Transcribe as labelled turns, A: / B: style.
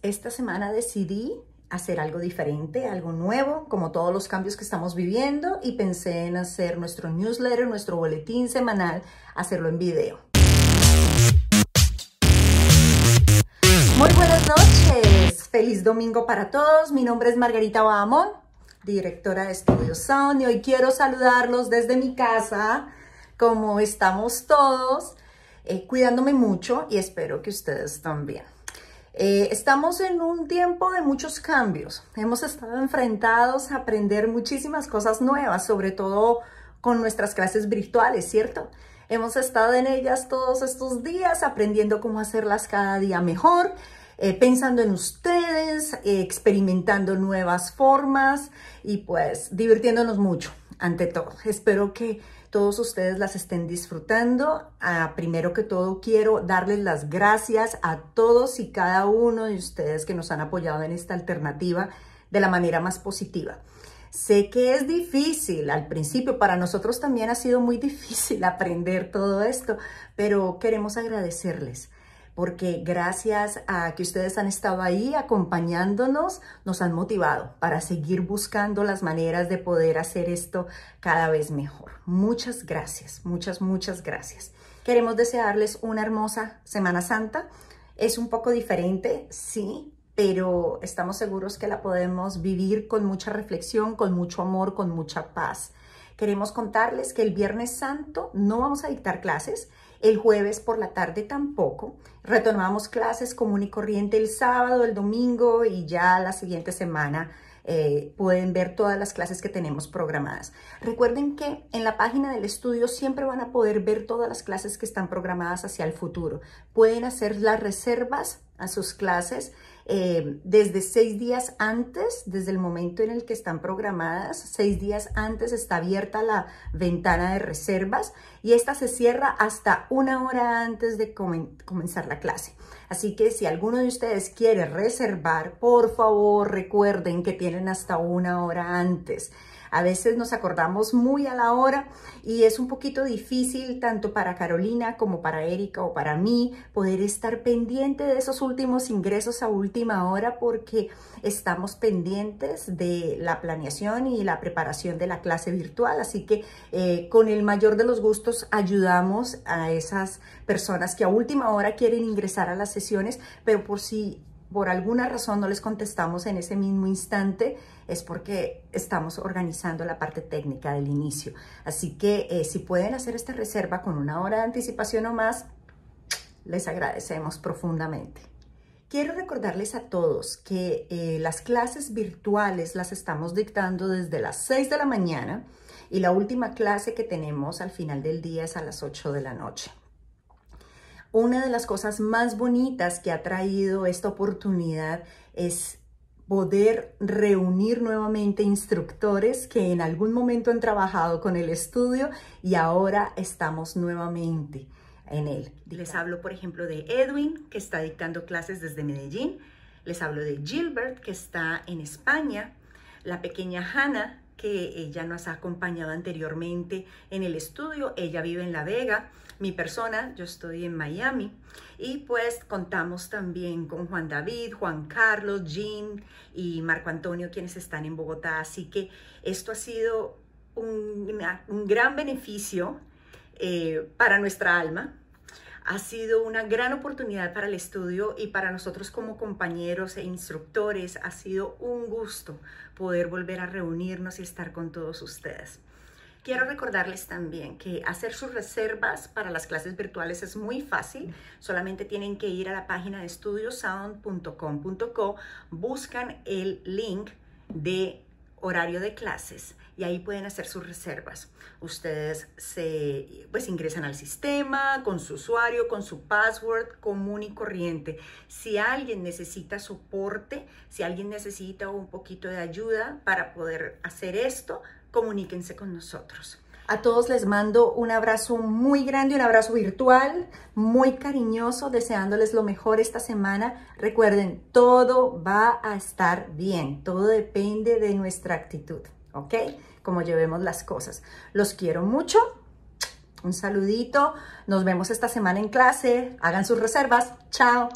A: Esta semana decidí hacer algo diferente, algo nuevo, como todos los cambios que estamos viviendo y pensé en hacer nuestro newsletter, nuestro boletín semanal, hacerlo en video. Muy buenas noches, feliz domingo para todos. Mi nombre es Margarita Bahamón, directora de Estudios Sound y hoy quiero saludarlos desde mi casa, como estamos todos, eh, cuidándome mucho y espero que ustedes también. Eh, estamos en un tiempo de muchos cambios. Hemos estado enfrentados a aprender muchísimas cosas nuevas, sobre todo con nuestras clases virtuales, ¿cierto? Hemos estado en ellas todos estos días, aprendiendo cómo hacerlas cada día mejor, eh, pensando en ustedes, eh, experimentando nuevas formas y pues divirtiéndonos mucho, ante todo. Espero que todos ustedes las estén disfrutando. Ah, primero que todo, quiero darles las gracias a todos y cada uno de ustedes que nos han apoyado en esta alternativa de la manera más positiva. Sé que es difícil al principio, para nosotros también ha sido muy difícil aprender todo esto, pero queremos agradecerles porque gracias a que ustedes han estado ahí acompañándonos, nos han motivado para seguir buscando las maneras de poder hacer esto cada vez mejor. Muchas gracias, muchas, muchas gracias. Queremos desearles una hermosa Semana Santa. Es un poco diferente, sí, pero estamos seguros que la podemos vivir con mucha reflexión, con mucho amor, con mucha paz. Queremos contarles que el Viernes Santo no vamos a dictar clases el jueves por la tarde tampoco. Retomamos clases común y corriente el sábado, el domingo y ya la siguiente semana eh, pueden ver todas las clases que tenemos programadas. Recuerden que en la página del estudio siempre van a poder ver todas las clases que están programadas hacia el futuro. Pueden hacer las reservas a sus clases eh, desde seis días antes, desde el momento en el que están programadas, seis días antes está abierta la ventana de reservas y esta se cierra hasta una hora antes de comenzar la clase. Así que si alguno de ustedes quiere reservar, por favor recuerden que tienen hasta una hora antes. A veces nos acordamos muy a la hora y es un poquito difícil tanto para Carolina como para Erika o para mí poder estar pendiente de esos últimos ingresos a última hora porque estamos pendientes de la planeación y la preparación de la clase virtual. Así que eh, con el mayor de los gustos ayudamos a esas personas que a última hora quieren ingresar a las sesiones, pero por si por alguna razón no les contestamos en ese mismo instante, es porque estamos organizando la parte técnica del inicio. Así que eh, si pueden hacer esta reserva con una hora de anticipación o más, les agradecemos profundamente. Quiero recordarles a todos que eh, las clases virtuales las estamos dictando desde las 6 de la mañana y la última clase que tenemos al final del día es a las 8 de la noche una de las cosas más bonitas que ha traído esta oportunidad es poder reunir nuevamente instructores que en algún momento han trabajado con el estudio y ahora estamos nuevamente en él. Les hablo, por ejemplo, de Edwin, que está dictando clases desde Medellín. Les hablo de Gilbert, que está en España. La pequeña Hannah, que ella nos ha acompañado anteriormente en el estudio. Ella vive en La Vega, mi persona, yo estoy en Miami. Y pues contamos también con Juan David, Juan Carlos, Jean y Marco Antonio, quienes están en Bogotá. Así que esto ha sido un, gran beneficio eh, para nuestra alma, ha sido una gran oportunidad para el estudio y para nosotros como compañeros e instructores ha sido un gusto poder volver a reunirnos y estar con todos ustedes. Quiero recordarles también que hacer sus reservas para las clases virtuales es muy fácil. Solamente tienen que ir a la página de estudiosound.com.co, buscan el link de horario de clases y ahí pueden hacer sus reservas. Ustedes se pues, ingresan al sistema con su usuario, con su password común y corriente. Si alguien necesita soporte, si alguien necesita un poquito de ayuda para poder hacer esto, comuníquense con nosotros. A todos les mando un abrazo muy grande, un abrazo virtual, muy cariñoso, deseándoles lo mejor esta semana. Recuerden, todo va a estar bien, todo depende de nuestra actitud, ¿ok? Como llevemos las cosas. Los quiero mucho, un saludito, nos vemos esta semana en clase, hagan sus reservas, chao.